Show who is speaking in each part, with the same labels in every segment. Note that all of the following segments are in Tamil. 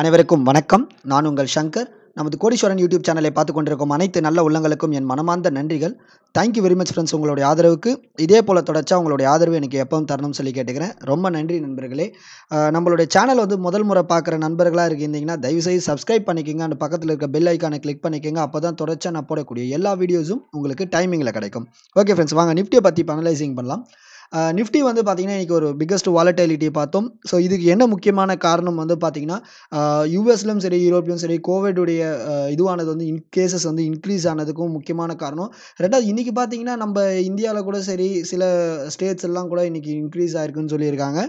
Speaker 1: அனைவருக்கும் வணக்கம் நான் உங்கள் சங்கர் நமது கோடீஸ்வரன் யூடியூப் சேனலை பார்த்து கொண்டிருக்கும் அனைத்து நல்ல உள்ளங்களுக்கும் என் மனமார்ந்த நன்றிகள் தேங்க்யூ வெரி மச் ஃப்ரெண்ட்ஸ் உங்களுடைய ஆதரவுக்கு இதே போல் தொடர்ச்சா உங்களுடைய ஆதரவு எனக்கு எப்பவும் தரணும்னு சொல்லி கேட்டுக்கிறேன் ரொம்ப நன்றி நண்பர்களே நம்மளுடைய சேனல் வந்து முதல் முறை பார்க்குற நண்பர்களாக இருக்கீங்கன்னா தயவுசெய்து சப்ஸ்கிரைப் பண்ணிக்கோங்க அந்த பக்கத்தில் இருக்க பெல் ஐக்கானை கிளிக் பண்ணிக்கோங்க அப்போ தான் தொடர்ச்சியாக நான் போடக்கூடிய எல்லா வீடியோஸும் உங்களுக்கு டைமிங்கில் கிடைக்கும் ஓகே ஃப்ரெண்ட்ஸ் வாங்க நிஃப்டியை பற்றி அனலைசிங் பண்ணலாம் நிஃப்டி வந்து பார்த்திங்கன்னா இன்றைக்கி ஒரு பிக்கஸ்ட் வாலட்டிலிட்டியை பார்த்தோம் ஸோ இதுக்கு என்ன முக்கியமான காரணம் வந்து பார்த்திங்கன்னா யூஎஸ்லையும் சரி யூரோப்லையும் சரி கோவிடுடைய இதுவானது வந்து இன் கேசஸ் வந்து இன்க்ரீஸ் ஆனதுக்கும் முக்கியமான காரணம் ரெண்டாவது இன்றைக்கி பார்த்திங்கன்னா நம்ம இந்தியாவில் கூட சரி சில ஸ்டேட்ஸ் எல்லாம் கூட இன்றைக்கி இன்க்ரீஸ் ஆகிருக்குன்னு சொல்லியிருக்காங்க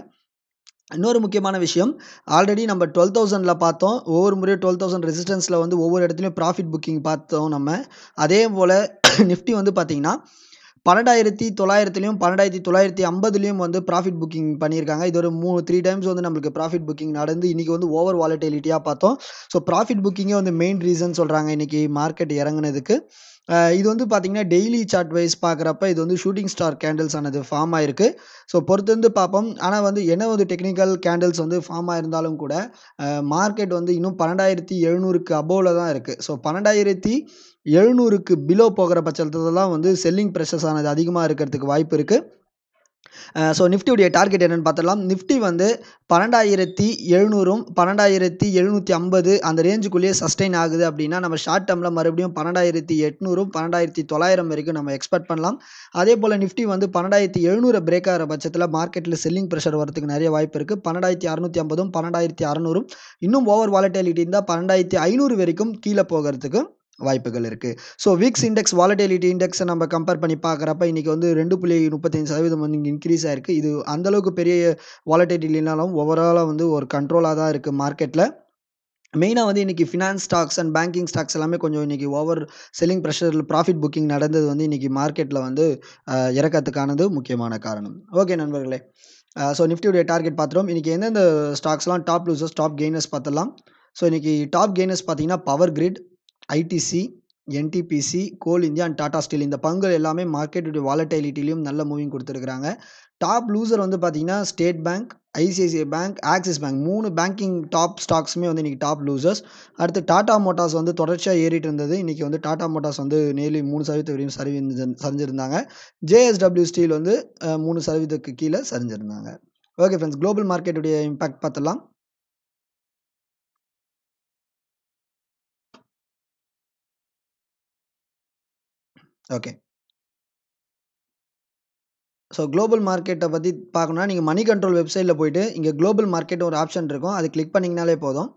Speaker 1: இன்னொரு முக்கியமான விஷயம் ஆல்ரெடி நம்ம டுவெல் தௌசண்டில் பார்த்தோம் ஒவ்வொரு முறையும் டுவெல் தௌசண்ட் ரெசிஸ்டன்ஸில் வந்து ஒவ்வொரு இடத்துலையும் ப்ராஃபிட் புக்கிங் பார்த்தோம் நம்ம அதே போல் நிஃப்டி வந்து பார்த்திங்கன்னா பன்னெண்டாயிரத்தி தொள்ளாயிரத்துலையும் பன்னெண்டாயிரத்தி தொள்ளாயிரத்தி ஐம்பதுலையும் வந்து ப்ராஃபிட் புக்கிங் பண்ணியிருக்காங்க இது ஒரு மூணு த்ரீ டைம்ஸ் வந்து நம்மளுக்கு ப்ராஃபிட் புக்கிங் நடந்து இன்றைக்கி வந்து ஓவர் வாலட்டிலிட்டியாக பார்த்தோம் ஸோ ப்ராஃபிட் புக்கிங்கே வந்து மெயின் ரீசன் சொல்கிறாங்க இன்றைக்கி மார்க்கெட் இறங்குனதுக்கு இது வந்து பார்த்தீங்கன்னா டெய்லி சார்ட் வைஸ் பார்க்குறப்ப இது வந்து ஷூட்டிங் ஸ்டார் கேண்டில்ஸ் ஆனது ஃபார்ம் ஆயிருக்கு ஸோ பொறுத்து வந்து பார்ப்போம் ஆனால் வந்து என்ன வந்து டெக்னிக்கல் கேண்டில்ஸ் வந்து ஃபார்ம் ஆயிருந்தாலும் கூட மார்க்கெட் வந்து இன்னும் பன்னெண்டாயிரத்தி எழுநூறுக்கு அபோவில் தான் இருக்குது ஸோ பன்னெண்டாயிரத்தி எழுநூறுக்கு பிலோ போகிற பட்சத்தில் தான் வந்து செல்லிங் ப்ரெஷஸ் ஆனது அதிகமாக இருக்கிறதுக்கு வாய்ப்பு இருக்குது ஸோ நிஃப்டியுடைய டார்கெட் என்னென்னு பார்த்துடலாம் நிஃப்டி வந்து பன்னெண்டாயிரத்தி எழுநூறும் பன்னெண்டாயிரத்தி எழுநூற்றி ஐம்பது அந்த ரேஞ்சுக்குள்ளேயே சஸ்டெயின் ஆகுது அப்படின்னா நம்ம ஷார்ட் டேர்மில் மறுபடியும் பன்னெண்டாயிரத்தி எட்நூறும் பன்னெண்டாயிரத்தி தொள்ளாயிரம் வரைக்கும் நம்ம எக்ஸ்பெக்ட் பண்ணலாம் அதே போல் நிஃப்டி வந்து பன்னெண்டாயிரத்தி எழுநூறு பிரேக் ஆகிற பட்சத்தில் மார்க்கெட்டில் செல்லிங் ப்ரெஷர் வரதுக்கு நிறைய வாய்ப்பு இருக்குது பன்னெண்டாயிரத்தி அறுநூற்றி ஐம்பதும் பன்னெண்டாயிரத்தி அறநூறும் இன்னும் ஓவர் வாலட்டிலிட்டி இருந்தால் பன்னெண்டாயிரத்தி ஐநூறு வரைக்கும் கீழே போகிறதுக்கு வாய்ப்புகள் இருக்குது ஸோ வீக்ஸ் இண்டெக்ஸ் வாலட்டிலிட்டி இண்டெக்ஸை நம்ம கம்பேர் பண்ணி பார்க்குறப்ப இன்றைக்கி வந்து ரெண்டு புள்ளி முப்பத்தஞ்சு சதவீதம் வந்து இங்கே இன்க்ரீஸ் ஆயிருக்கு இது அந்தளவுக்கு பெரிய வாலட்டிலிட்டினாலும் ஓவராலாக வந்து ஒரு கண்ட்ரோலாக தான் இருக்குது மார்க்கெட்டில் மெயினாக வந்து இன்றைக்கி finance stocks and banking stocks எல்லாமே கொஞ்சம் இன்றைக்கி ஓவர் செல்லிங் ப்ரெஷரில் ப்ராஃபிட் புக்கிங் நடந்தது வந்து இன்றைக்கி மார்க்கெட்டில் வந்து இறக்கத்துக்கானது முக்கியமான காரணம் ஓகே நண்பர்களே ஸோ நிஃப்டியுடைய டார்கெட் பார்த்துரும் இன்றைக்கி எந்தெந்த ஸ்டாக்ஸ்லாம் டாப் லூசர்ஸ் டாப் கெய்னர்ஸ் பார்த்துலாம் ஸோ இன்றைக்கி டாப் கெய்னர்ஸ் பார்த்தீங்கன்னா power grid ITC NTPC coal India and Tata steel இந்த பங்குகள் எல்லாமே மார்க்கெட்டுடைய வாலட்டைலிட்டிலையும் நல்ல மூவிங் கொடுத்துருக்குறாங்க டாப் லூசர் வந்து பார்த்தீங்கன்னா state bank ICICI bank axis bank மூணு பேங்கிங் டாப் ஸ்டாக்ஸுமே வந்து இன்றைக்கி டாப் லூசர்ஸ் அடுத்து டாடா மோட்டார்ஸ் வந்து தொடர்ச்சியாக ஏறிட்டு இருந்தது இன்றைக்கி வந்து டாடா மோட்டார்ஸ் வந்து நேர்லி மூணு சதவீதம் வரையும் சரிவி சரிஞ்சிருந்தாங்க ஜேஎஸ்டபிள்யூ ஸ்டீல் வந்து மூணு சதவீதத்துக்கு கீழே சரிஞ்சிருந்தாங்க ஓகே ஃப்ரெண்ட்ஸ் குளோபல் மார்க்கெட்டுடைய இம்பாக்ட் பார்த்தலாம் ஓகே ஸோ குளோபல் மார்க்கெட்டை பற்றி பார்க்கணுன்னா நீங்கள் மணி கண்ட்ரோல் வெப்சைட்டில் போயிட்டு இங்கே குளோபல் மார்க்கெட் ஒரு ஆப்ஷன் இருக்கும் அது கிளிக் பண்ணிங்கனாலே போதும்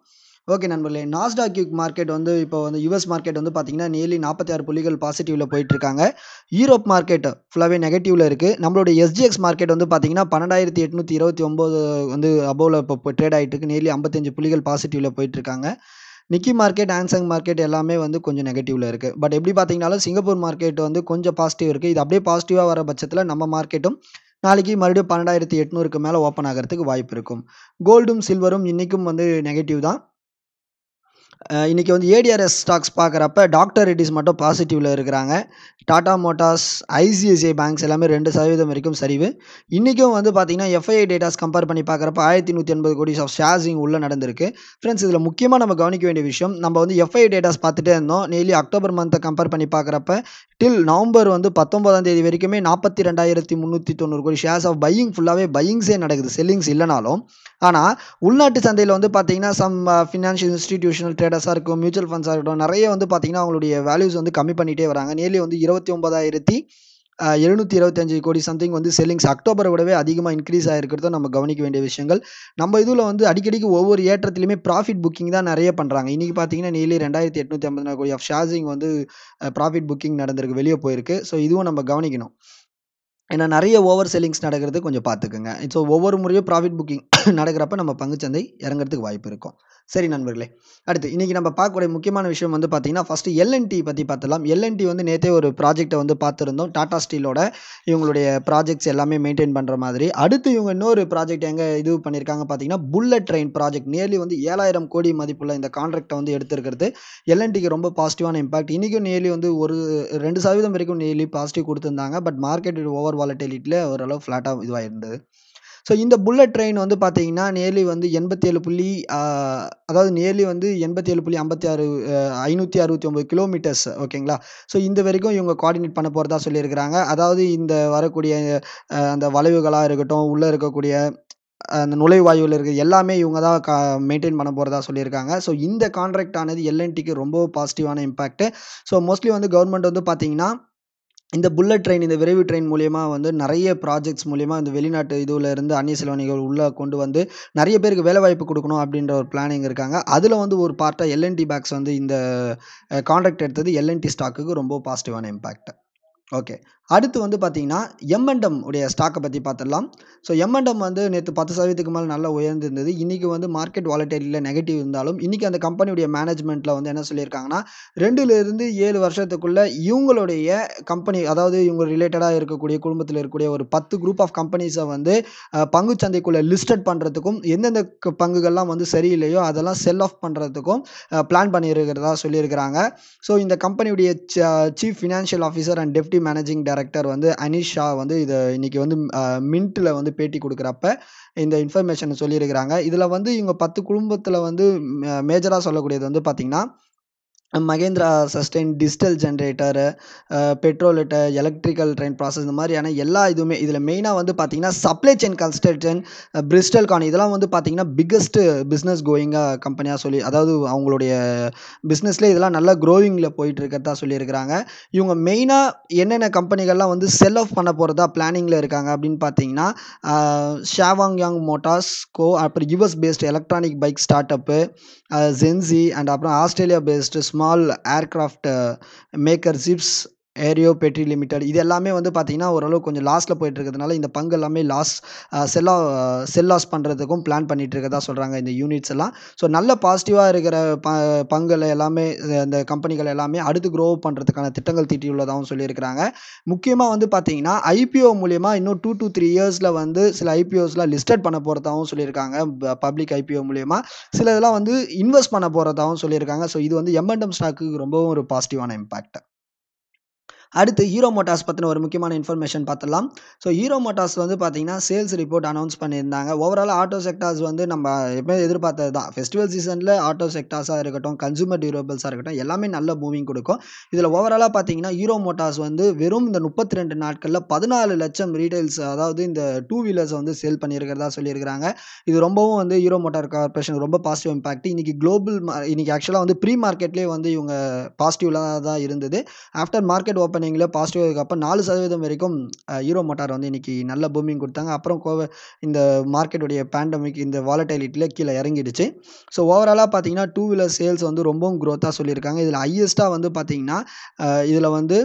Speaker 1: ஓகே நண்பர்களே நாஸ்டாக் மார்க்கெட் வந்து இப்போ வந்து யூஎஸ் மார்க்கெட் வந்து பார்த்தீங்கன்னா நியர்லி நாற்பத்தி ஆறு புள்ளிகள் பாசிட்டிவில் போயிட்டுருக்காங்க யூரோப் மார்க்கெட் ஃபுல்லாகவே நெகட்டிவில் இருக்குது நம்மளுடைய எஸ்ஜிஎக்ஸ் மார்க்கெட் வந்து பார்த்தீங்கன்னா பன்னெண்டாயிரத்தி எட்நூற்றி இருபத்தி ஒம்பது வந்து அபோவில் இப்போ ட்ரேட் ஆகிட்டு இருக்கு நியர்லி ஐம்பத்தஞ்சு புள்ளிகள் பாசிட்டிவில் போயிட்டுருக்காங்க நிக்கி மார்க்கெட் ஆன்சங் மார்க்கெட் எல்லாமே வந்து கொஞ்சம் நெகட்டிவ்வில் இருக்குது பட் எப்படி பார்த்தீங்கனாலும் சிங்கப்பூர் மார்க்கெட் வந்து கொஞ்சம் பாசிட்டிவ் இருக்குது இது அப்படியே பாசிட்டிவாக வர பட்சத்தில் நம்ம மார்க்கெட்டும் நாளைக்கு மறுபடியும் பன்னெண்டாயிரத்தி எட்நூறுக்கு மேலே ஓப்பன் ஆகிறதுக்கு வாய்ப்பு இருக்கும் கோல்டும் சில்வரும் இன்றைக்கும் வந்து நெகட்டிவ் தான் இன்றைக்கி வந்து ஏடிஆர்எஸ் ஸ்டாக்ஸ் பார்க்குறப்ப டாக்டர் ரெட்டிஸ் மட்டும் பாசிட்டிவில் இருக்கிறாங்க டாடா மோட்டார்ஸ் ஐசிஐசிஐ பேங்க்ஸ் எல்லாமே ரெண்டு சதவீதம் வரைக்கும் சரிவு இன்றைக்கும் வந்து பார்த்திங்கன்னா எஃப்ஐஐ டேட்டாஸ் கம்பேர் பண்ணி பார்க்குறப்ப ஆயிரத்தி நூற்றி எண்பது கோடி ஆஃப் ஷேர்ஸிங் உள்ளே நடந்திருக்கு ஃப்ரெண்ட்ஸ் இதில் முக்கியமாக நம்ம கவனிக்க வேண்டிய விஷயம் நம்ம வந்து எஃப்ஐஐ டேட்டாஸ் பார்த்துட்டே இருந்தோம் நெய்லி அக்டோபர் மந்த்தை கம்பேர் பண்ணி பார்க்குறப்ப டில் நவம்பர் வந்து பத்தொம்பதாம் தேதி வரைக்குமே நாற்பத்தி ரெண்டாயிரத்தி முந்நூற்றி தொண்ணூறு கோடி ஷேர்ஸ் ஆஃப் பையிங் ஃபுல்லாகவே பையிங்ஸே நடக்குது செல்லிங்ஸ் இல்லைனாலும் ஆனால் உள்நாட்டு சந்தையில் வந்து பார்த்தீங்கன்னா சம் ஃபினான்ஷியல் இன்ஸ்டிடியூஷனல் ட்ரேடர்ஸாக இருக்கும் மியூச்சுவல் ஃபண்ட்ஸாக இருக்கட்டும் நிறைய வந்து பார்த்தீங்கன்னா அவங்களுடைய வேல்யூஸ் வந்து கம்மி பண்ணிகிட்டே வராங்க நேர்லி வந்து இருபத்தி ஒன்பதாயிரத்தி uh, எழுநூற்றி இருபத்தஞ்சு கோடி சம்திங் வந்து செல்லிங்ஸ் அக்டோபரை விடவே அதிகமாக இன்க்ரீஸ் ஆகிருக்கிறத நம்ம கவனிக்க வேண்டிய விஷயங்கள் நம்ம இதில் வந்து அடிக்கடிக்கு ஒவ்வொரு ஏற்றத்துலையுமே ப்ராஃபிட் புக்கிங் தான் நிறைய பண்ணுறாங்க இன்றைக்கி பார்த்தீங்கன்னா நீலி ரெண்டாயிரத்தி எட்நூற்றி ஐம்பத்தி நாலு கோடி ஆஃப் ஷேர்ஸிங் வந்து ப்ராஃபிட் uh, புக்கிங் நடந்திருக்கு வெளியே போயிருக்கு ஸோ இதுவும் நம்ம கவனிக்கணும் ஏன்னா நிறைய ஓவர் செல்லிங்ஸ் நடக்கிறது கொஞ்சம் பார்த்துக்குங்க ஸோ ஒவ்வொரு முறையும் ப்ராஃபிட் புக்கிங் நடக்கிறப்ப நம்ம பங்குச்சந்தை இறங்குறதுக்கு வாய்ப்பு இருக்கும் சரி நண்பர்களே அடுத்து இன்றைக்கி நம்ம பார்க்கக்கூடிய முக்கியமான விஷயம் வந்து பார்த்தீங்கன்னா ஃபஸ்ட்டு எல்என்டி பற்றி பார்த்துலாம் எல்என்டி வந்து நேற்றே ஒரு ப்ராஜெக்டை வந்து பார்த்துருந்தோம் டாடா ஸ்டீலோட இவங்களுடைய ப்ராஜெக்ட்ஸ் எல்லாமே மெயின்டைன் பண்ணுற மாதிரி அடுத்து இவங்க இன்னொரு ப்ராஜெக்ட் எங்கே இது பண்ணியிருக்காங்க பார்த்தீங்கன்னா புல்லட் ட்ரெயின் ப்ராஜெக்ட் நியர்லி வந்து ஏழாயிரம் கோடி மதிப்புள்ள இந்த கான்ட்ராக்டை வந்து எடுத்திருக்கிறது எல்என்டிக்கு ரொம்ப பாசிட்டிவான இம்பாக்ட் இன்றைக்கும் நியர்லி வந்து ஒரு ரெண்டு சதவீதம் வரைக்கும் நியர்லி பாசிட்டிவ் கொடுத்துருந்தாங்க பட் மார்க்கெட் ஓவர் வாலட்டிலிட்டியில் ஓரளவு ஃப்ளாட்டாக இதுவாக இருந்தது ஸோ இந்த புல்லட் ட்ரெயின் வந்து பார்த்தீங்கன்னா நியர்லி வந்து எண்பத்தேழு புள்ளி அதாவது நியர்லி வந்து எண்பத்தேழு புள்ளி ஐம்பத்தி ஆறு ஐநூற்றி அறுபத்தி ஒம்பது கிலோமீட்டர்ஸ் ஓகேங்களா ஸோ இந்த வரைக்கும் இவங்க கோஆர்டினேட் பண்ண போகிறதா சொல்லியிருக்கிறாங்க அதாவது இந்த வரக்கூடிய அந்த வளைவுகளாக இருக்கட்டும் உள்ளே இருக்கக்கூடிய அந்த நுழைவாயுவில் இருக்குது எல்லாமே இவங்க தான் கா மெயின்டைன் பண்ண போகிறதா சொல்லியிருக்காங்க ஸோ இந்த கான்ட்ராக்ட் ஆனது எல்என்டிக்கு ரொம்ப பாசிட்டிவான இம்பாக்ட் ஸோ மோஸ்ட்லி வந்து கவர்மெண்ட் வந்து பார்த்தீங்கன்னா இந்த புல்லட் ட்ரெயின் இந்த விரைவு ட்ரெயின் மூலிமா வந்து நிறைய ப்ராஜெக்ட்ஸ் மூலியமாக இந்த வெளிநாட்டு இதுவில் இருந்து அந்நிய செலவணிகள் உள்ளே கொண்டு வந்து நிறைய பேருக்கு வேலைவாய்ப்பு கொடுக்கணும் அப்படின்ற ஒரு பிளானிங் இருக்காங்க அதில் வந்து ஒரு பார்ட்டாக எல்என்டி பேக்ஸ் வந்து இந்த கான்ட்ராக்ட் எடுத்தது எல்என்டி ஸ்டாக்குக்கு ரொம்ப பாசிட்டிவான இம்பாக்ட் ஓகே அடுத்து வந்து பார்த்தீங்கன்னா எம்என்டம் உடைய ஸ்டாக்கை பற்றி பார்த்துடலாம் ஸோ எம்என்டம் வந்து நேற்று பத்து சதவீதத்துக்கு மேலே நல்லா உயர்ந்திருந்தது இன்றைக்கி வந்து மார்க்கெட் வாலட்டைலில் நெகட்டிவ் இருந்தாலும் இன்றைக்கி அந்த கம்பெனியுடைய மேனேஜ்மெண்ட்டில் வந்து என்ன சொல்லியிருக்காங்கன்னா ரெண்டுலேருந்து ஏழு வருஷத்துக்குள்ளே இவங்களுடைய கம்பெனி அதாவது இவங்க ரிலேட்டடாக இருக்கக்கூடிய குடும்பத்தில் இருக்கக்கூடிய ஒரு பத்து குரூப் ஆஃப் கம்பெனிஸை வந்து பங்கு சந்தைக்குள்ளே லிஸ்டட் பண்ணுறதுக்கும் எந்தெந்த பங்குகள்லாம் வந்து சரியில்லையோ அதெல்லாம் செல் ஆஃப் பண்ணுறதுக்கும் பிளான் பண்ணியிருக்கிறதா சொல்லியிருக்கிறாங்க ஸோ இந்த கம்பெனியுடைய chief financial officer and deputy managing director வந்து அனிஷ் ஷா வந்து இதை இன்னைக்கு வந்து மின்ட்டில் வந்து பேட்டி கொடுக்குறப்ப இந்த இன்ஃபர்மேஷனை சொல்லியிருக்கிறாங்க இதில் வந்து இவங்க பத்து குடும்பத்தில் வந்து மேஜராக சொல்லக்கூடியது வந்து பார்த்திங்கன்னா மகேந்திரா சஸ்டெயின் டிஜிட்டல் ஜென்ரேட்டரு பெட்ரோலிட்ட எலக்ட்ரிக்கல் ட்ரெயின் ப்ராசஸ் இந்த மாதிரியான எல்லா இதுவுமே இதில் மெயினாக வந்து பார்த்தீங்கன்னா சப்ளை செயின் கன்ஸ்ட்ரக்ஷன் பிரிஸ்டல் கான் இதெல்லாம் வந்து பார்த்தீங்கன்னா பிக்கஸ்ட்டு பிஸ்னஸ் கோயிங்காக கம்பெனியாக சொல்லி அதாவது அவங்களுடைய பிஸ்னஸ்லேயே இதெல்லாம் நல்லா க்ரோவிங்கில் போயிட்டு இருக்கிறதா சொல்லியிருக்கிறாங்க இவங்க மெயினாக என்னென்ன கம்பெனிகள்லாம் வந்து செல் ஆஃப் பண்ண போகிறதா பிளானிங்கில் இருக்காங்க அப்படின்னு பார்த்தீங்கன்னா ஷாவாங் யாங் மோட்டார்ஸ் கோ அப்புறம் US based electronic bike start அப்பு ஜென்சி அண்ட் அப்புறம் Australia based smart small aircraft uh, maker ships. ஏரியோ பெட்ரி லிமிடெட் இது எல்லாமே வந்து பார்த்தீங்கன்னா ஓரளவு கொஞ்சம் லாஸில் இருக்கிறதுனால இந்த பங்கு எல்லாமே லாஸ் செல்லா செல் லாஸ் பண்ணுறதுக்கும் பிளான் பண்ணிகிட்டு இருக்கதா சொல்கிறாங்க இந்த யூனிட்ஸ் எல்லாம் ஸோ நல்ல பாசிட்டிவாக இருக்கிற ப பங்குகள் எல்லாமே இந்த கம்பெனிகள் எல்லாமே அடுத்து க்ரோ பண்ணுறதுக்கான திட்டங்கள் தீட்டியுள்ளதாகவும் சொல்லியிருக்கிறாங்க முக்கியமாக வந்து பார்த்தீங்கன்னா ஐபிஓ மூலியமாக இன்னும் டூ டு த்ரீ இயர்ஸில் வந்து சில ஐபிஓஸ்லாம் லிஸ்டட் பண்ண போகிறதாகவும் சொல்லியிருக்காங்க பப்ளிக் ஐபிஓ மூலியமாக சில இதெல்லாம் வந்து இன்வெஸ்ட் பண்ண போகிறதாகவும் சொல்லியிருக்காங்க ஸோ இது வந்து எம்என்டம் ஸ்டாக்கு ரொம்பவும் ஒரு பாசிட்டிவான இம்பாக்ட் அடுத்து ஹீரோ மோட்டார்ஸ் பற்றின ஒரு முக்கியமான இன்ஃபர்மேஷன் பார்த்துடலாம் ஸோ ஹீரோ மோட்டார்ஸ் வந்து பார்த்தீங்கன்னா சேல்ஸ் ரிப்போர்ட் அனௌன்ஸ் பண்ணியிருந்தாங்க ஓவரால் ஆட்டோ செக்டார்ஸ் வந்து நம்ம எப்போ எதிர்பார்த்தது தான் ஃபெஸ்டிவல் சீசனில் ஆட்டோ செக்டார்ஸாக இருக்கட்டும் கன்சூமர் டியூரபிள்ஸாக இருக்கட்டும் எல்லாமே நல்ல மூவிங் கொடுக்கும் இதில் ஓவராலாக பார்த்தீங்கன்னா ஹீரோ மோட்டார்ஸ் வந்து வெறும் இந்த முப்பத்தி ரெண்டு நாட்களில் பதினாலு லட்சம் ரீட்டைல்ஸ் அதாவது இந்த டூ வீலர்ஸை வந்து சேல் பண்ணியிருக்கிறதா சொல்லியிருக்கிறாங்க இது ரொம்பவும் வந்து ஹீரோ மோட்டார் கார்பரேஷன் ரொம்ப பாசிட்டிவ் இம்பாக்ட் இன்றைக்கி குளோபல் இன்றைக்கி ஆக்சுவலாக வந்து ப்ரீ மார்க்கெட்லேயே வந்து இவங்க பாசிட்டிவ்லாக தான் இருந்தது ஆஃப்டர் மார்க்கெட் ஓப்பன் ஓப்பனிங்கில் பாசிட்டிவாக அப்புறம் நாலு சதவீதம் வரைக்கும் ஹீரோ மோட்டார் வந்து இன்றைக்கி நல்ல பூமிங் கொடுத்தாங்க அப்புறம் கோவை இந்த மார்க்கெட்டுடைய பேண்டமிக் இந்த வாலட்டிலிட்டியில் கீழே இறங்கிடுச்சு ஸோ ஓவராலாக பார்த்தீங்கன்னா டூ வீலர் சேல்ஸ் வந்து ரொம்பவும் க்ரோத்தாக சொல்லியிருக்காங்க இதில் ஹையஸ்ட்டாக வந்து பார்த்தீங்கன்னா இதில் வந்து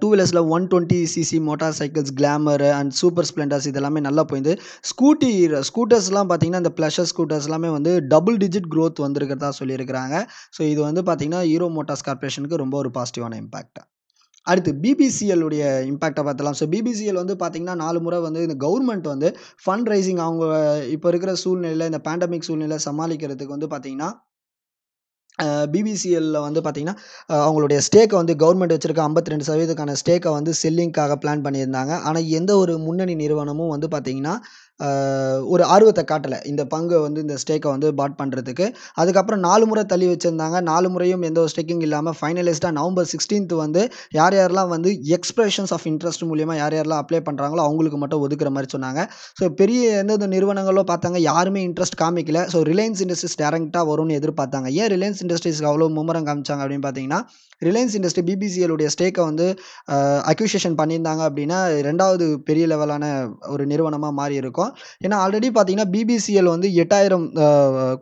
Speaker 1: டூ வீலர்ஸில் one twenty CC motorcycles glamour and super splendors இதெல்லாமே நல்லா போயிருந்து ஸ்கூட்டி ஸ்கூட்டர்ஸ்லாம் பார்த்தீங்கன்னா இந்த ப்ளஷர் ஸ்கூட்டர்ஸ் எல்லாமே வந்து டபுள் டிஜிட் க்ரோத் வந்திருக்கிறதா சொல்லியிருக்கிறாங்க ஸோ இது வந்து பார்த்தீங்கன்னா ஹீரோ மோட்டார்ஸ் கார்பரேஷனுக்கு ரொம்ப ஒரு பாசிட்டிவான இம்பாக்ட் அடுத்து பிபிசிஎல்லுடைய இம்பாக்டை பார்த்தலாம் ஸோ பிபிசிஎல் வந்து பார்த்திங்கன்னா நாலு முறை வந்து இந்த கவர்மெண்ட் வந்து ஃபண்ட் ரைசிங் அவங்க இப்போ இருக்கிற சூழ்நிலையில் இந்த பேண்டமிக் சூழ்நிலை சமாளிக்கிறதுக்கு வந்து பார்த்திங்கன்னா பிபிசிஎல்லில் வந்து பார்த்திங்கன்னா அவங்களுடைய ஸ்டேக்கை வந்து கவர்மெண்ட் வச்சுருக்க ஐம்பத்தி ரெண்டு சதவீதத்துக்கான ஸ்டேக்கை வந்து செல்லிங்க்காக பிளான் பண்ணியிருந்தாங்க ஆனால் எந்த ஒரு முன்னணி நிறுவனமும் வந்து பார்த்திங்கன்னா ஒரு ஆர்வத்தை காட்டலை இந்த பங்கை வந்து இந்த ஸ்டேக்கை வந்து பாட் பண்ணுறதுக்கு அதுக்கப்புறம் நாலு முறை தள்ளி வச்சுருந்தாங்க நாலு முறையும் எந்த ஒரு ஸ்டேக்கிங் இல்லாமல் ஃபைனலிஸ்ட்டாக நவம்பர் சிக்ஸ்டீன்த் வந்து யார் யாரெல்லாம் வந்து எக்ஸ்பிரஷன்ஸ் ஆஃப் இன்ட்ரெஸ்ட் மூலிமா யார் யாரெல்லாம் அப்ளை பண்ணுறாங்களோ அவங்களுக்கு மட்டும் ஒதுக்குற மாதிரி சொன்னாங்க ஸோ பெரிய எந்தெந்த நிறுவனங்களோ பார்த்தாங்க யாருமே இன்ட்ரெஸ்ட் காமிக்கல ஸோ ரிலையன்ஸ் இண்டஸ்ட்ரீஸ் டேரெக்டாக வரும்னு எதிர்பார்த்தாங்க ஏன் ரிலையன்ஸ் இண்டஸ்ட்ரீஸ்க்கு அவ்வளோ மும்முரம் காமிச்சாங்க அப்படின்னு பார்த்தீங்கன்னா ரிலையன்ஸ் இண்டஸ்ட்ரி பிபிசிஎலுடைய ஸ்டேக்கை வந்து அக்யூசியேஷன் பண்ணியிருந்தாங்க அப்படின்னா ரெண்டாவது பெரிய லெவலான ஒரு நிறுவனமாக மாறி இருக்கும் சொல்லலாம் ஏன்னா ஆல்ரெடி பார்த்தீங்கன்னா பிபிசிஎல் வந்து எட்டாயிரம்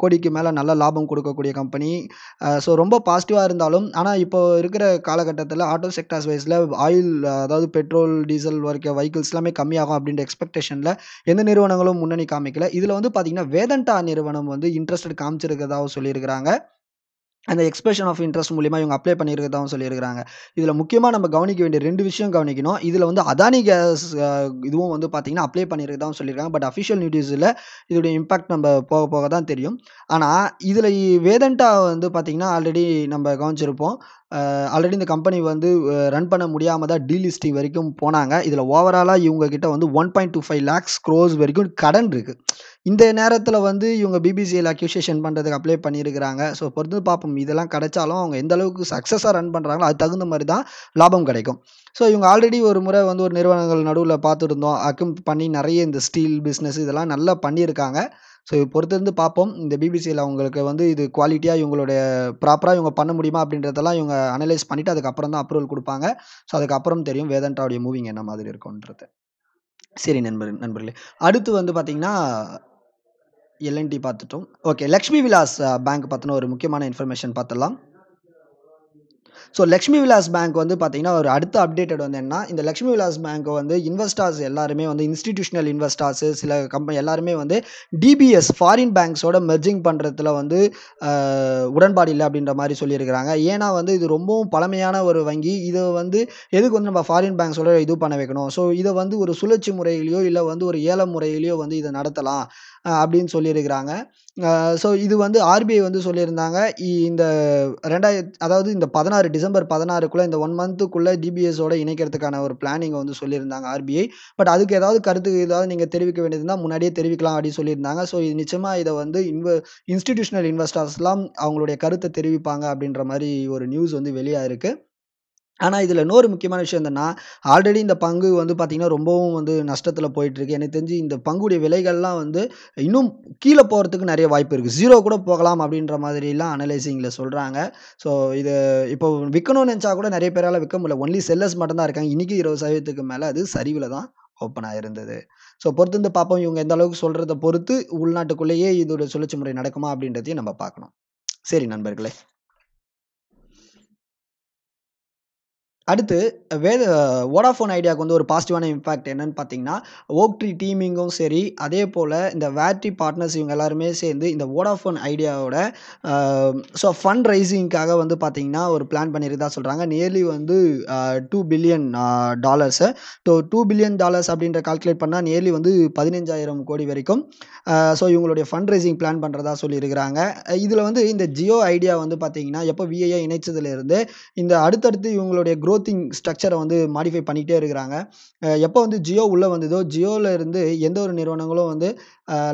Speaker 1: கோடிக்கு மேலே நல்ல லாபம் கொடுக்கக்கூடிய கம்பெனி ஸோ ரொம்ப பாசிட்டிவாக இருந்தாலும் ஆனால் இப்போ இருக்கிற காலகட்டத்தில் ஆட்டோ செக்டார்ஸ் வைஸில் ஆயில் அதாவது பெட்ரோல் டீசல் வரைக்கும் வெஹிக்கிள்ஸ் எல்லாமே கம்மியாகும் அப்படின்ற எக்ஸ்பெக்டேஷனில் எந்த நிறுவனங்களும் முன்னணி காமிக்கல இதில் வந்து பார்த்தீங்கன்னா வேதண்டா நிறுவனம் வந்து இன்ட்ரெஸ்டட் காமிச்சிருக்கிறதாகவும் சொல்லியிருக்கிறாங்க அந்த எக்ஸ்பிரஷன் ஆஃப் இன்ட்ரெஸ்ட் மூலியமாக இவங்க அப்ளை பண்ணியிருக்கதாகவும் சொல்லியிருக்கிறாங்க இதில் முக்கியமாக நம்ம கவனிக்க வேண்டிய ரெண்டு விஷயம் கவனிக்கணும் இதில் வந்து அதானி கேஸ் இதுவும் வந்து பார்த்திங்கன்னா அப்ளை பண்ணியிருக்கதாகவும் சொல்லியிருக்காங்க பட் அஃபிஷியல் நியூஸில் இதோடைய இம்பாக்ட் நம்ம போக போக தான் தெரியும் ஆனால் இதில் வேதண்டா வந்து பார்த்திங்கன்னா ஆல்ரெடி நம்ம கவனிச்சிருப்போம் ஆல்ரெடி இந்த கம்பெனி வந்து ரன் பண்ண முடியாமல் தான் டீலிஸ்டிங் வரைக்கும் போனாங்க இதில் ஓவராலாக இவங்க கிட்ட வந்து one point two five lakhs crores வரைக்கும் கடன் இருக்குது இந்த நேரத்தில் வந்து இவங்க பிபிசியில் அக்யூசேஷன் பண்ணுறதுக்கு அப்ளை பண்ணியிருக்கிறாங்க ஸோ பொறுத்து பார்ப்போம் இதெல்லாம் கிடைச்சாலும் அவங்க எந்த அளவுக்கு சக்ஸஸாக ரன் பண்ணுறாங்களோ அது தகுந்த மாதிரி தான் லாபம் கிடைக்கும் ஸோ இவங்க ஆல்ரெடி ஒரு முறை வந்து ஒரு நிறுவனங்கள் நடுவில் பார்த்துருந்தோம் அக்கம் பண்ணி நிறைய இந்த ஸ்டீல் பிஸ்னஸ் இதெல்லாம் நல்லா பண்ணியிருக்காங்க ஸோ இது பொறுத்திருந்து பார்ப்போம் இந்த பிபிசியில் அவங்களுக்கு வந்து இது குவாலிட்டியாக இவங்களுடைய ப்ராப்பராக இவங்க பண்ண முடியுமா அப்படின்றதெல்லாம் இவங்க அனலைஸ் பண்ணிவிட்டு அதுக்கப்புறம் தான் அப்ரூவல் கொடுப்பாங்க ஸோ அதுக்கப்புறம் தெரியும் வேதண்டாவுடைய மூவிங் என்ன மாதிரி இருக்கும்ன்றது சரி நண்பர் நண்பர்களே அடுத்து வந்து பார்த்திங்கன்னா எல்என்டி பார்த்துட்டோம் ஓகே லக்ஷ்மி விலாஸ் பேங்க் பற்றின ஒரு முக்கியமான இன்ஃபர்மேஷன் பார்த்துடலாம் ஸோ லக்ஷ்மி விலாஸ் பேங்க் வந்து பார்த்தீங்கன்னா ஒரு அடுத்த அப்டேட்டட் வந்து என்ன இந்த லக்ஷ்மி விலாஸ் பேங்க் வந்து இன்வெஸ்டர்ஸ் எல்லாருமே வந்து இன்ஸ்டிடியூஷனல் இன்வெஸ்டர்ஸ் சில கம்பெனி எல்லாருமே வந்து டிபிஎஸ் ஃபாரின் பேங்க்ஸோட மெர்ஜிங் பண்ணுறதுல வந்து உடன்பாடு இல்லை அப்படின்ற மாதிரி சொல்லியிருக்கிறாங்க ஏன்னா வந்து இது ரொம்பவும் பழமையான ஒரு வங்கி இதை வந்து எதுக்கு வந்து நம்ம ஃபாரின் பேங்க்ஸோட இது பண்ண வைக்கணும் ஸோ இதை வந்து ஒரு சுழற்சி முறையிலையோ இல்லை வந்து ஒரு ஏல முறையிலையோ வந்து இதை நடத்தலாம் அப்படின்னு சொல்லியிருக்கிறாங்க ஸோ இது வந்து ஆர்பிஐ வந்து சொல்லியிருந்தாங்க இந்த ரெண்டாயிரத்து அதாவது இந்த பதினாறு டிசம்பர் பதினாறுக்குள்ளே இந்த ஒன் மந்த்துக்குள்ளே டிபிஎஸோட இணைக்கிறதுக்கான ஒரு பிளானிங்கை வந்து சொல்லியிருந்தாங்க ஆர்பிஐ பட் அதுக்கு ஏதாவது கருத்து ஏதாவது நீங்கள் தெரிவிக்க வேண்டியதுன்னா முன்னாடியே தெரிவிக்கலாம் அப்படின்னு சொல்லியிருந்தாங்க ஸோ இது நிச்சயமாக இதை வந்து இன்வ இன்ஸ்டிடியூஷனல் இன்வெஸ்டர்ஸ்லாம் அவங்களுடைய கருத்தை தெரிவிப்பாங்க அப்படின்ற மாதிரி ஒரு நியூஸ் வந்து வெளியாக இருக்குது ஆனால் இதில் இன்னொரு முக்கியமான விஷயம் என்னென்னா ஆல்ரெடி இந்த பங்கு வந்து பார்த்திங்கன்னா ரொம்பவும் வந்து நஷ்டத்தில் போயிட்டுருக்கு எனக்கு தெரிஞ்சு இந்த பங்குடைய விலைகள்லாம் வந்து இன்னும் கீழே போகிறதுக்கு நிறைய வாய்ப்பு இருக்குது ஜீரோ கூட போகலாம் அப்படின்ற மாதிரிலாம் அனலைசிங்கில் சொல்கிறாங்க ஸோ இது இப்போ விற்கணும்னு நினச்சா கூட நிறைய பேரால் விற்க முடியல ஒன்லி செல்லர்ஸ் மட்டும்தான் இருக்காங்க இன்றைக்கி இருபது சதவீதத்துக்கு மேலே அது சரிவில் தான் ஓப்பன் ஆகிருந்தது ஸோ பொறுத்து இந்த பார்ப்போம் இவங்க எந்த அளவுக்கு சொல்கிறத பொறுத்து உள்நாட்டுக்குள்ளேயே இதோட சுழற்சி முறை நடக்குமா அப்படின்றதையும் நம்ம பார்க்கணும் சரி நண்பர்களே அடுத்து வேத வோடாஃபோன் ஐடியாவுக்கு வந்து ஒரு பாசிட்டிவான இம்பேக்ட் என்னன்னு பார்த்தீங்கன்னா ஓக்ட்ரி டீமிங்கும் சரி அதே போல் இந்த வேட்ரி பார்ட்னர்ஸ் இவங்க எல்லாருமே சேர்ந்து இந்த வோடாஃபோன் ஐடியாவோட ஸோ ஃபண்ட் ரைசிங்காக வந்து பார்த்தீங்கன்னா ஒரு பிளான் பண்ணியிருந்தா சொல்கிறாங்க நியர்லி வந்து two billion dollars so two billion dollars அப்படின்ற கால்குலேட் பண்ணால் நியர்லி வந்து பதினஞ்சாயிரம் கோடி வரைக்கும் ஸோ இவங்களுடைய ஃபண்ட் ரைசிங் பிளான் பண்ணுறதா சொல்லியிருக்கிறாங்க இதில் வந்து இந்த ஜியோ ஐடியா வந்து பார்த்தீங்கன்னா எப்போ விஐஐ இணைச்சதுலேருந்து இந்த அடுத்தடுத்து இவங்களுடைய க்ரோத் க்ரோத்திங் ஸ்ட்ரக்சரை வந்து மாடிஃபை பண்ணிக்கிட்டே இருக்கிறாங்க எப்போ வந்து ஜியோ உள்ளே வந்ததோ ஜியோவில் இருந்து எந்த ஒரு நிறுவனங்களும் வந்து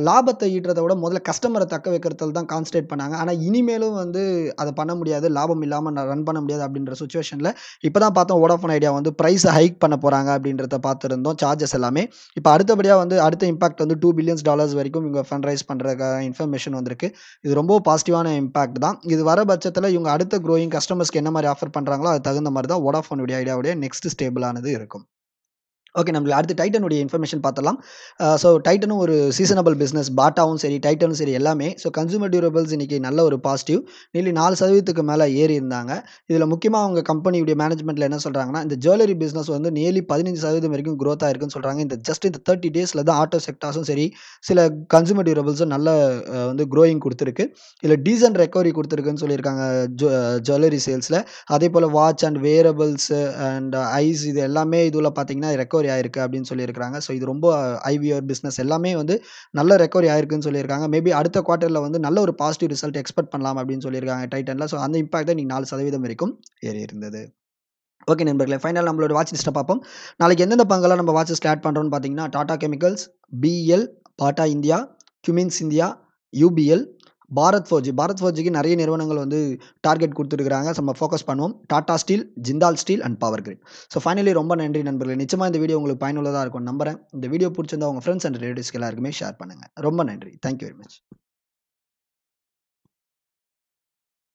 Speaker 1: லாபத்தை ஈட்டுறதை விட முதல்ல கஸ்டமரை தக்க வைக்கிறதில் தான் கான்சன்ட்ரேட் பண்ணாங்க ஆனால் இனிமேலும் வந்து அதை பண்ண முடியாது லாபம் இல்லாமல் ரன் பண்ண முடியாது அப்படின்ற சுச்சுவேஷனில் இப்போ தான் பார்த்தோம் ஓடாஃபோன் ஐடியா வந்து ப்ரைஸை ஹைக் பண்ண போகிறாங்க அப்படின்றத பார்த்துருந்தோம் சார்ஜஸ் எல்லாமே இப்போ அடுத்தபடியாக வந்து அடுத்த இம்பாக்ட் வந்து டூ பில்லியன்ஸ் டாலர்ஸ் வரைக்கும் இவங்க ஃபண்ட் ரைஸ் பண்ணுறதுக்கான இன்ஃபர்மேஷன் வந்திருக்கு இது ரொம்ப பாசிட்டிவான இம்பாக்ட் தான் இது வர பட்சத்தில் இவங்க அடுத்த க்ரோயிங் கஸ்டமர்ஸ்க்கு என்ன மாதிரி ஆஃபர் பண்ணுறாங்களோ அது தகுந்த மாதிரி தான் ஓடாஃபோன் உங்களுடைய ஐடியாவுடைய நெக்ஸ்ட் ஸ்டேபிளானது இருக்கும் ஓகே நம்மளுக்கு அடுத்து டைட்டனுடைய இன்ஃபர்மேஷன் பார்த்தலாம் ஸோ டைட்டனும் ஒரு சீசனபிள் பிஸ்னஸ் பாட்டாவும் சரி டைட்டனும் சரி எல்லாமே ஸோ கன்சூமர் டியூரபிள்ஸ் இன்றைக்கி நல்ல ஒரு பாசிட்டிவ் நீலி நாலு சதவீதத்துக்கு மேலே ஏறி இருந்தாங்க இதில் முக்கியமாக அவங்க கம்பெனியுடைய மேனேஜ்மெண்ட்டில் என்ன சொல்கிறாங்கன்னா இந்த ஜுவல்லரி பிஸ்னஸ் வந்து நியர்லி பதினஞ்சு சதவீதம் வரைக்கும் க்ரோத்தாக இருக்குன்னு சொல்கிறாங்க இந்த ஜஸ்ட் இந்த தேர்ட்டி டேஸில் தான் ஆட்டோ செக்டார்ஸும் சரி சில கன்சூமர் டியூரபிள்ஸும் நல்ல வந்து க்ரோயிங் கொடுத்துருக்கு இதில் டீசன்ட் ரெக்கவரி கொடுத்துருக்குன்னு சொல்லியிருக்காங்க ஜுவல்லரி சேல்ஸில் அதே போல் வாட்ச் அண்ட் வேரபிள்ஸ் அண்ட் ஐஸ் இது எல்லாமே இதில் பார்த்தீங்கன்னா ரெக்கவரி ரெக்கவரி ஆயிருக்கு அப்படின்னு சொல்லியிருக்காங்க ஸோ இது ரொம்ப ஐவிஆர் பிஸ்னஸ் எல்லாமே வந்து நல்ல ரெக்கவரி ஆயிருக்குன்னு சொல்லியிருக்காங்க மேபி அடுத்த குவார்ட்டரில் வந்து நல்ல ஒரு பாசிட்டிவ் ரிசல்ட் எக்ஸ்பெக்ட் பண்ணலாம் அப்படின்னு சொல்லியிருக்காங்க டைட்டனில் ஸோ அந்த இம்பாக்ட் தான் நீங்கள் நாலு சதவீதம் வரைக்கும் ஏறி இருந்தது ஓகே நண்பர்களே ஃபைனல் நம்மளோட வாட்ச் லிஸ்ட்டை பார்ப்போம் நாளைக்கு எந்தெந்த பங்கெல்லாம் நம்ம வாட்ச் லிஸ்ட்டில் ஆட் பண்ணுறோம்னு பார்த்தீங்கன்னா Tata chemicals PL Bata India Cummins India UPL Bharat forge Bharat ஃபோர்ஜிக்கு நிறைய நிறுவனங்கள் வந்து டார்கெட் கொடுத்துருக்காங்க நம்ம ஃபோக்கஸ் பண்ணுவோம் Tata steel Jindal steel and power grid so finally ரொம்ப நன்றி நண்பர்களே நிச்சயமாக இந்த வீடியோ உங்களுக்கு பயனுள்ளதாக இருக்கும் நம்புறேன் இந்த வீடியோ பிடிச்சிருந்தா உங்கள் ஃப்ரெண்ட்ஸ் அண்ட் ரிலேட்டிவ்ஸ்க்கு எல்லாருக்குமே ஷேர் பண்ணுங்கள் ரொம்ப நன்றி தேங்க்யூ வெரி மச்